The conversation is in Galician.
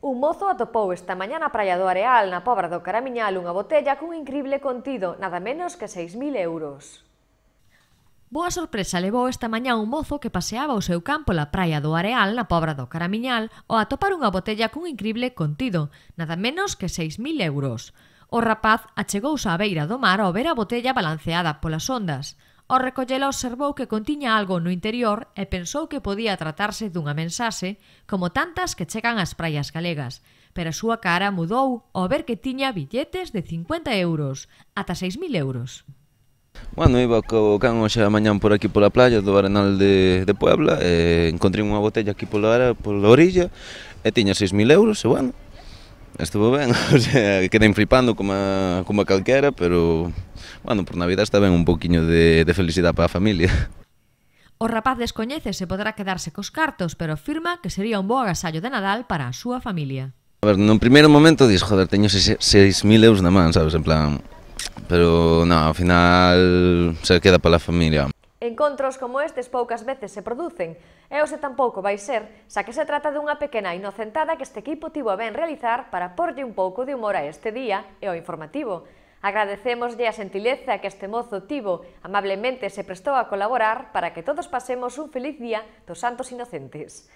Un mozo atopou esta mañá na Praia do Areal, na Pobra do Caramiñal, unha botella cun incrible contido, nada menos que 6.000 euros. Boa sorpresa levou esta mañá un mozo que paseaba o seu campo na Praia do Areal, na Pobra do Caramiñal, ao atopar unha botella cun incrible contido, nada menos que 6.000 euros. O rapaz achegouse á beira do mar ao ver a botella balanceada polas ondas. Ao recollelo observou que contiña algo no interior e pensou que podía tratarse dunha mensaxe como tantas que chegan ás praias galegas, pero a súa cara mudou ao ver que tiña billetes de 50 euros, ata 6.000 euros. Bueno, iba co can hoxe a mañan por aquí pola playa do Arenal de, de Puebla e encontrei unha botella aquí pola, pola orilla e tiña 6.000 euros e bueno, estuvo ben, o sea, quedei flipando como a, como a calquera, pero, bueno, por Navidad está ben un poquiño de, de felicidade para a familia. O rapaz descoñece se poderá quedarse cos cartos, pero afirma que sería un bo agasallo de Nadal para a súa familia. A ver, no primeiro momento dis, joder, teño 6.000 euros na man, sabes, en plan... Pero, no, ao final se queda para a familia. Encontros como estes poucas veces se producen, e hoxe tampouco vai ser, xa que se trata dunha pequena inocentada que este equipo tivo a ben realizar para porlle un pouco de humor a este día e ao informativo. Agradecemoslle a sentileza que este mozo tivo, amablemente se prestou a colaborar para que todos pasemos un feliz día dos santos inocentes.